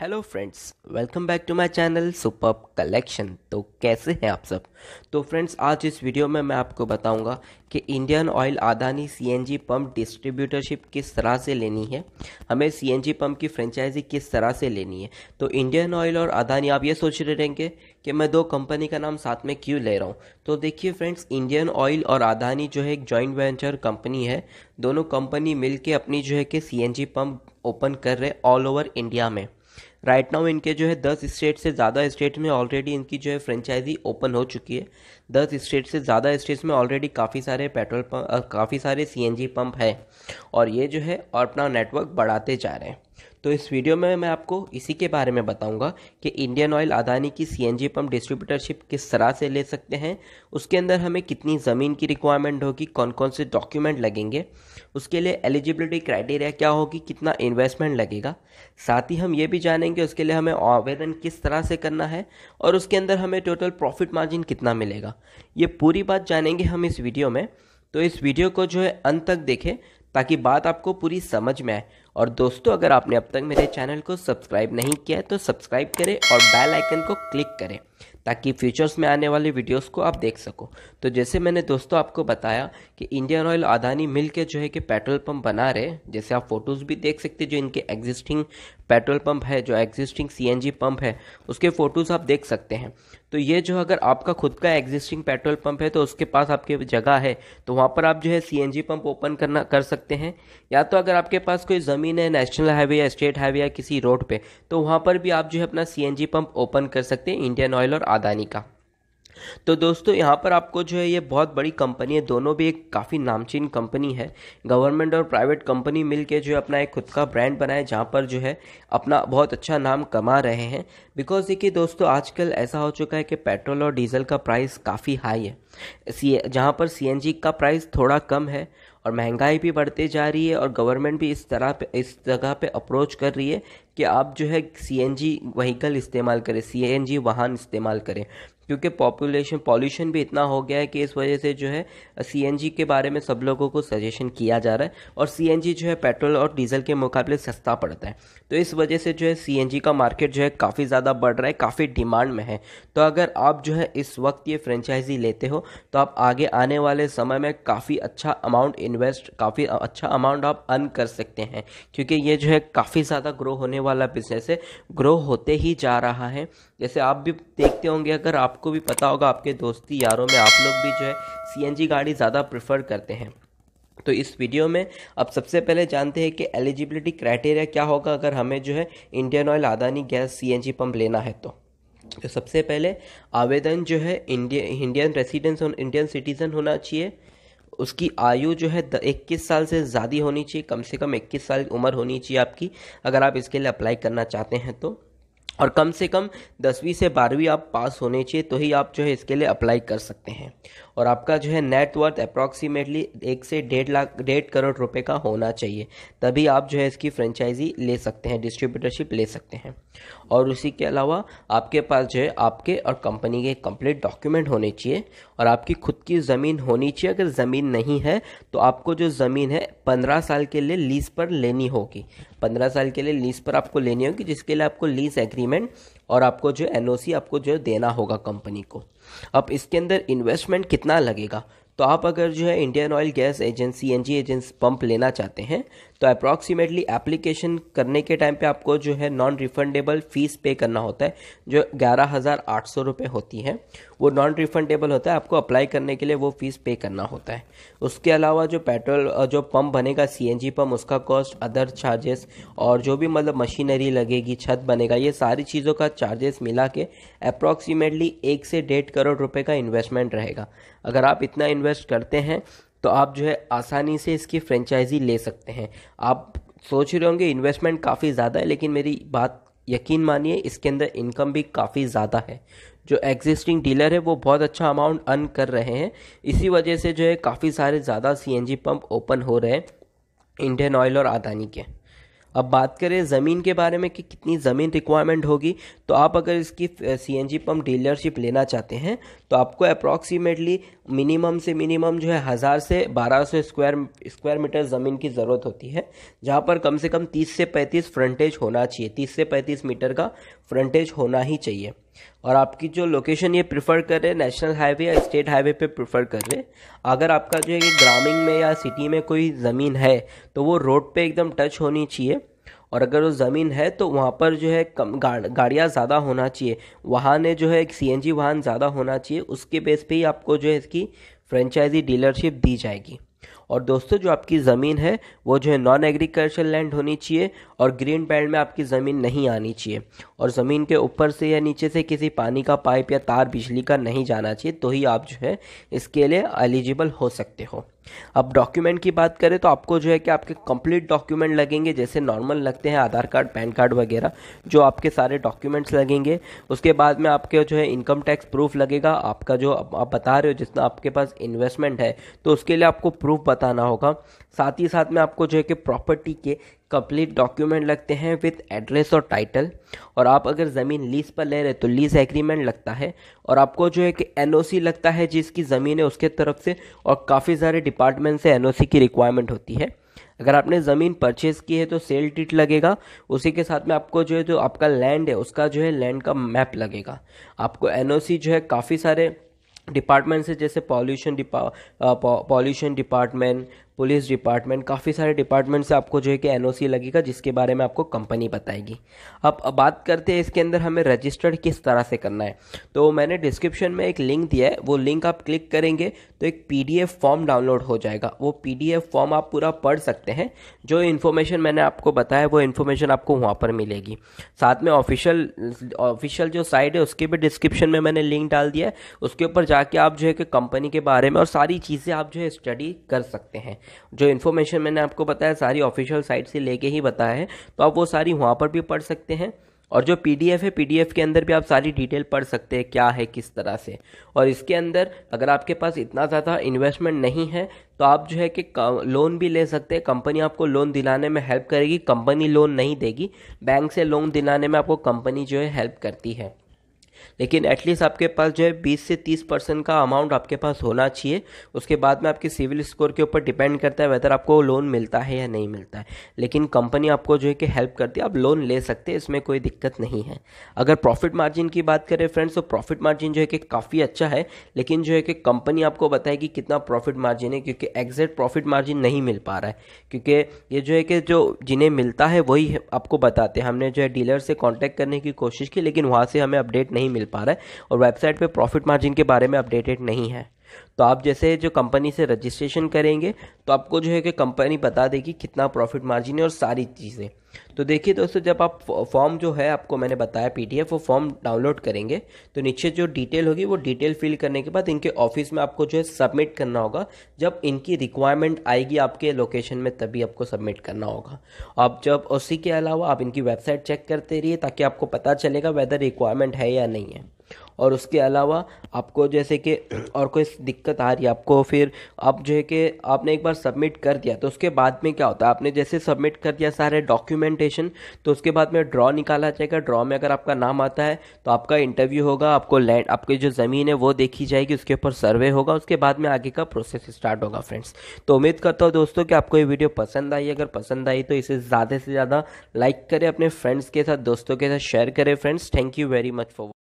hello friends welcome back to my channel super collection तो कैसे हैं आप सब तो फ्रेंड्स आज इस वीडियो में मैं आपको बताऊंगा कि Indian oil Adani CNG pump distributorship किस तरह से लेनी है हमें सीएनजी पंप की फ्रेंचाइजी किस तरह से लेनी है तो इंडियन ऑयल और अदानी आप ये सोच रहे रहेंगे कि मैं दो कंपनी का नाम साथ में क्यों ले रहा हूँ तो देखिए फ्रेंड्स इंडियन ऑयल और अदानी जो है एक जॉइंट वेंचर कंपनी है दोनों कंपनी मिलके अपनी जो है कि सी पंप ओपन कर रहे ऑल ओवर इंडिया में राइट नाउ इनके जो है दस स्टेट से ज़्यादा स्टेट में ऑलरेडी इनकी जो है फ्रेंचाइजी ओपन हो चुकी है दस स्टेट से ज़्यादा स्टेट्स में ऑलरेडी काफ़ी सारे पेट्रोल पंप काफ़ी सारे सी पंप हैं और ये जो है और अपना नेटवर्क बढ़ाते जा रहे हैं तो इस वीडियो में मैं आपको इसी के बारे में बताऊंगा कि इंडियन ऑयल अदानी की सीएनजी पंप डिस्ट्रीब्यूटरशिप किस तरह से ले सकते हैं उसके अंदर हमें कितनी ज़मीन की रिक्वायरमेंट होगी कौन कौन से डॉक्यूमेंट लगेंगे उसके लिए एलिजिबिलिटी क्राइटेरिया क्या होगी कितना इन्वेस्टमेंट लगेगा साथ ही हम ये भी जानेंगे उसके लिए हमें आवेदन किस तरह से करना है और उसके अंदर हमें टोटल प्रॉफिट मार्जिन कितना मिलेगा ये पूरी बात जानेंगे हम इस वीडियो में तो इस वीडियो को जो है अंत तक देखें ताकि बात आपको पूरी समझ में आए और दोस्तों अगर आपने अब तक मेरे चैनल को सब्सक्राइब नहीं किया है तो सब्सक्राइब करें और बेल आइकन को क्लिक करें ताकि फ्यूचर्स में आने वाले वीडियोस को आप देख सको तो जैसे मैंने दोस्तों आपको बताया कि इंडियन ऑयल अदानी मिल के जो है कि पेट्रोल पंप बना रहे जैसे आप फोटोज़ भी देख सकते जो इनके एग्जिस्टिंग पेट्रोल पंप है जो एग्जिस्टिंग सीएनजी पंप है उसके फ़ोटोज़ आप देख सकते हैं तो ये जो अगर आपका खुद का एग्जिस्टिंग पेट्रोल पंप है तो उसके पास आपके जगह है तो वहाँ पर आप जो है सीएनजी पंप ओपन करना कर सकते हैं या तो अगर आपके पास कोई ज़मीन है नेशनल हाईवे या स्टेट हाईवे या किसी रोड पे तो वहाँ पर भी आप जो है अपना सीएनजी पंप ओपन कर सकते हैं इंडियन ऑयल और Danica तो दोस्तों यहाँ पर आपको जो है ये बहुत बड़ी कंपनी है दोनों भी एक काफ़ी नामचीन कंपनी है गवर्नमेंट और प्राइवेट कंपनी मिल जो है अपना एक खुद का ब्रांड बनाए जहाँ पर जो है अपना बहुत अच्छा नाम कमा रहे हैं बिकॉज देखिए दोस्तों आजकल ऐसा हो चुका है कि पेट्रोल और डीजल का प्राइस काफ़ी हाई है सी जहाँ पर सी का प्राइस थोड़ा कम है और महंगाई भी बढ़ते जा रही है और गवर्नमेंट भी इस तरह पे इस जगह पे अप्रोच कर रही है कि आप जो है सी एन जी व्हीकल इस्तेमाल करें सी एन जी वाहन इस्तेमाल करें क्योंकि पॉपुलेशन पॉल्यूशन भी इतना हो गया है कि इस वजह से जो है सीएनजी के बारे में सब लोगों को सजेशन किया जा रहा है और सीएनजी जो है पेट्रोल और डीजल के मुकाबले सस्ता पड़ता है तो इस वजह से जो है सीएनजी का मार्केट जो है काफ़ी ज़्यादा बढ़ रहा है काफ़ी डिमांड में है तो अगर आप जो है इस वक्त ये फ्रेंचाइजी लेते हो तो आप आगे आने वाले समय में काफ़ी अच्छा अमाउंट इन्वेस्ट काफ़ी अच्छा अमाउंट आप अर्न कर सकते हैं क्योंकि ये जो है काफ़ी ज़्यादा ग्रो होने वाला बिजनेस है ग्रो होते ही जा रहा है जैसे आप भी देखते होंगे अगर आप आपको भी पता होगा आपके दोस्ती यारों में आप लोग भी जो है सीएनजी गाड़ी ज़्यादा प्रेफर करते हैं तो इस वीडियो में अब सबसे पहले जानते हैं कि एलिजिबिलिटी क्राइटेरिया क्या होगा अगर हमें जो है Indian oil Adani gas C pump लेना है तो तो सबसे पहले आवेदन जो है इंडिया इंडियन रेसिडेंस और इंडियन सिटीज़न होना चाहिए उसकी आयु जो है इक्कीस साल से ज़्यादा होनी चाहिए कम से कम इक्कीस साल उम्र होनी चाहिए आपकी अगर आप इसके लिए अप्लाई करना चाहते हैं तो और कम से कम दसवीं से बारहवीं आप पास होने चाहिए तो ही आप जो है इसके लिए अप्लाई कर सकते हैं और आपका जो है नेटवर्थ अप्रॉक्सीमेटली एक से डेढ़ लाख डेढ़ करोड़ रुपए का होना चाहिए तभी आप जो है इसकी फ्रेंचाइजी ले सकते हैं डिस्ट्रीब्यूटरशिप ले सकते हैं और उसी के अलावा आपके पास जो है आपके और कंपनी के कंप्लीट डॉक्यूमेंट होने चाहिए और आपकी खुद की ज़मीन होनी चाहिए अगर ज़मीन नहीं है तो आपको जो ज़मीन है पंद्रह साल के लिए लीज़ पर लेनी होगी पंद्रह साल के लिए लीज़ पर आपको लेनी होगी जिसके लिए आपको लीज़ एग्रीमेंट और आपको जो एन आपको जो देना होगा कंपनी को अब इसके अंदर इन्वेस्टमेंट कितना लगेगा तो आप अगर जो है Indian oil gas agency N G agency pump लेना चाहते हैं तो अप्रॉक्सीमेटली एप्लीकेशन करने के टाइम पे आपको जो है नॉन रिफंडेबल फीस पे करना होता है जो ग्यारह हज़ार आठ सौ रुपये होती है वो नॉन रिफंडेबल होता है आपको अप्लाई करने के लिए वो फीस पे करना होता है उसके अलावा जो पेट्रोल जो पंप बनेगा सी एन जी पंप उसका कॉस्ट अदर चार्जेस और जो भी मतलब मशीनरी लगेगी छत बनेगा ये सारी चीज़ों का चार्जेस मिला के अप्रॉक्सीमेटली एक से डेढ़ करोड़ रुपए का इन्वेस्टमेंट रहेगा अगर आप इतना इन्वेस्ट करते हैं तो आप जो है आसानी से इसकी फ्रेंचाइजी ले सकते हैं आप सोच रहे होंगे इन्वेस्टमेंट काफ़ी ज़्यादा है लेकिन मेरी बात यकीन मानिए इसके अंदर इनकम भी काफ़ी ज़्यादा है जो एग्जिस्टिंग डीलर है वो बहुत अच्छा अमाउंट अर्न कर रहे हैं इसी वजह से जो है काफ़ी सारे ज़्यादा सी पंप ओपन हो रहे हैं इंडियन ऑयल और अदानी के अब बात करें ज़मीन के बारे में कि कितनी ज़मीन रिक्वायरमेंट होगी तो आप अगर इसकी C N G pump dealership लेना चाहते हैं तो आपको अप्रॉक्सीमेटली मिनिमम से मिनिमम जो है हज़ार से बारह सौ स्क्वायर स्क्वायर मीटर ज़मीन की ज़रूरत होती है जहाँ पर कम से कम तीस से पैंतीस फ्रंटेज होना चाहिए तीस से पैंतीस मीटर का फ्रंटेज होना ही चाहिए और आपकी जो लोकेशन ये प्रेफर कर रहे नेशनल हाईवे या स्टेट हाईवे पे प्रेफर कर रहे अगर आपका जो है ग्रामीण में या सिटी में कोई ज़मीन है तो वो रोड पे एकदम टच होनी चाहिए और अगर वो ज़मीन है तो वहाँ पर जो है कम गाड़ गाड़ियाँ ज़्यादा होना चाहिए वहाँ ने जो है एक सी वाहन ज़्यादा होना चाहिए उसके बेस पे ही आपको जो है इसकी फ्रेंचाइजी डीलरशिप दी जाएगी और दोस्तों जो आपकी ज़मीन है वो जो है नॉन एग्रीकल्चर लैंड होनी चाहिए और ग्रीन बेल्ट में आपकी ज़मीन नहीं आनी चाहिए और ज़मीन के ऊपर से या नीचे से किसी पानी का पाइप या तार बिजली का नहीं जाना चाहिए तो ही आप जो है इसके लिए एलिजिबल हो सकते हो अब डॉक्यूमेंट की बात करें तो आपको जो है कि आपके कंप्लीट डॉक्यूमेंट लगेंगे जैसे नॉर्मल लगते हैं आधार कार्ड पैन कार्ड वगैरह जो आपके सारे डॉक्यूमेंट्स लगेंगे उसके बाद में आपके जो है इनकम टैक्स प्रूफ लगेगा आपका जो आप बता रहे हो जितना आपके पास इन्वेस्टमेंट है तो उसके लिए आपको प्रूफ बताना होगा साथ ही साथ में आपको जो है कि प्रॉपर्टी के कंप्लीट डॉक्यूमेंट लगते हैं विथ एड्रेस और टाइटल और आप अगर ज़मीन लीज पर ले रहे तो लीज एग्रीमेंट लगता है और आपको जो है कि एन लगता है जिसकी ज़मीन है उसके तरफ से और काफ़ी सारे डिपार्टमेंट से एन की रिक्वायरमेंट होती है अगर आपने ज़मीन परचेज़ की है तो सेल टिट लगेगा उसी के साथ में आपको जो है जो आपका लैंड है उसका जो है लैंड का मैप लगेगा आपको एन जो है काफ़ी सारे डिपार्टमेंट से जैसे पॉल्यूशन डिपा पॉल्यूशन डिपार्टमेंट पुलिस डिपार्टमेंट काफ़ी सारे डिपार्टमेंट से आपको जो है कि एनओसी लगेगा जिसके बारे में आपको कंपनी बताएगी अब बात करते हैं इसके अंदर हमें रजिस्टर्ड किस तरह से करना है तो मैंने डिस्क्रिप्शन में एक लिंक दिया है वो लिंक आप क्लिक करेंगे तो एक पी फॉर्म डाउनलोड हो जाएगा वो पी फॉर्म आप पूरा पढ़ सकते हैं जो इन्फॉर्मेशन मैंने आपको बताया वो इन्फॉर्मेशन आपको वहाँ पर मिलेगी साथ में ऑफिशियल ऑफिशियल जो साइट है उसके भी डिस्क्रिप्शन में मैंने लिंक डाल दिया है उसके ऊपर जाके आप जो है कि कंपनी के बारे में और सारी चीज़ें आप जो है स्टडी कर सकते हैं जो इन्फॉर्मेशन मैंने आपको बताया सारी ऑफिशियल साइट से लेके ही बताया है तो आप वो सारी वहाँ पर भी पढ़ सकते हैं और जो पी है पी के अंदर भी आप सारी डिटेल पढ़ सकते हैं क्या है किस तरह से और इसके अंदर अगर आपके पास इतना ज़्यादा इन्वेस्टमेंट नहीं है तो आप जो है कि लोन भी ले सकते हैं कंपनी आपको लोन दिलाने में हेल्प करेगी कंपनी लोन नहीं देगी बैंक से लोन दिलाने में आपको कंपनी जो है हेल्प करती है लेकिन एटलीस्ट आपके पास जो है बीस से तीस परसेंट का अमाउंट आपके पास होना चाहिए उसके बाद में आपके सिविल स्कोर के ऊपर डिपेंड करता है वेदर आपको लोन मिलता है या नहीं मिलता है लेकिन कंपनी आपको जो है कि हेल्प करती है आप लोन ले सकते हैं इसमें कोई दिक्कत नहीं है अगर प्रॉफिट मार्जिन की बात करें फ्रेंड्स तो प्रॉफिट मार्जिन जो है कि काफ़ी अच्छा है लेकिन जो है कि कंपनी आपको बताएगी कितना प्रॉफिट मार्जिन है क्योंकि एग्जैक्ट प्रॉफिट मार्जिन नहीं मिल पा रहा है क्योंकि ये जो है कि जो जिन्हें मिलता है वही आपको बताते हैं हमने जो है डीलर से कॉन्टैक्ट करने की कोशिश की लेकिन वहाँ से हमें अपडेट नहीं नहीं मिल पा रहा है और वेबसाइट पर प्रॉफिट मार्जिन के बारे में अपडेटेड नहीं है तो आप जैसे जो कंपनी से रजिस्ट्रेशन करेंगे तो आपको जो है कि कंपनी बता देगी कितना प्रॉफिट मार्जिन है और सारी चीज़ें तो देखिए दोस्तों जब आप फॉर्म जो है आपको मैंने बताया पीडीएफ वो फॉर्म डाउनलोड करेंगे तो नीचे जो डिटेल होगी वो डिटेल फिल करने के बाद इनके ऑफिस में आपको जो है सबमिट करना होगा जब इनकी रिक्वायरमेंट आएगी आपके लोकेशन में तभी आपको सबमिट करना होगा आप जब उसी के अलावा आप इनकी वेबसाइट चेक करते रहिए ताकि आपको पता चलेगा वेदर रिक्वायरमेंट है या नहीं है और उसके अलावा आपको जैसे कि और कोई दिक्कत आ रही है आपको फिर आप जो है कि आपने एक बार सबमिट कर दिया तो उसके बाद में क्या होता है आपने जैसे सबमिट कर दिया सारे डॉक्यूमेंटेशन तो उसके बाद में ड्रॉ निकाला जाएगा ड्रॉ में अगर आपका नाम आता है तो आपका इंटरव्यू होगा आपको लैंड आपकी जो ज़मीन है वो देखी जाएगी उसके ऊपर सर्वे होगा उसके बाद में आगे का प्रोसेस स्टार्ट होगा फ्रेंड्स तो उम्मीद करता हूँ दोस्तों कि आपको ये वीडियो पसंद आई अगर पसंद आई तो इसे ज़्यादा से ज़्यादा लाइक करें अपने फ्रेंड्स के साथ दोस्तों के साथ शेयर करें friends thank you very much for